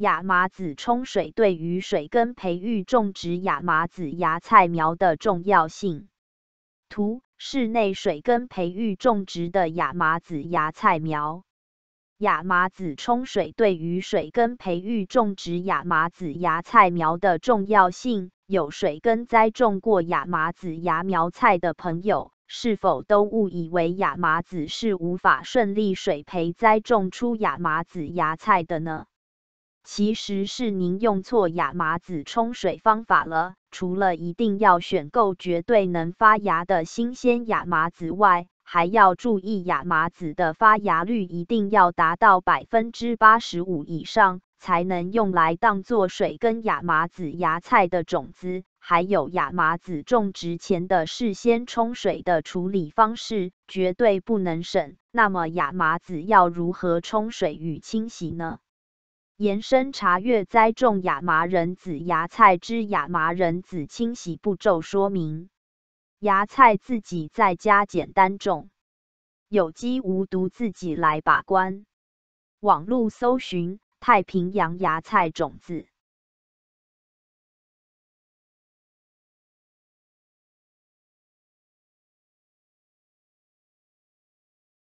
亚麻籽冲水对于水根培育种植亚麻籽芽菜苗的重要性。图：室内水根培育种植的亚麻籽芽菜苗。亚麻籽冲水对于水根培育种植亚麻籽芽菜苗的重要性。有水根栽种过亚麻籽芽苗菜的朋友，是否都误以为亚麻籽是无法顺利水培栽种出亚麻籽芽菜的呢？其实是您用错亚麻籽冲水方法了。除了一定要选购绝对能发芽的新鲜亚麻籽外，还要注意亚麻籽的发芽率一定要达到百分之八十五以上，才能用来当做水跟亚麻籽芽菜的种子。还有亚麻籽种植前的事先冲水的处理方式绝对不能省。那么亚麻籽要如何冲水与清洗呢？延伸查阅栽种亚麻仁子芽菜之亚麻仁子清洗步骤说明。芽菜自己在家简单种，有机无毒，自己来把关。网路搜寻太平洋芽菜种子。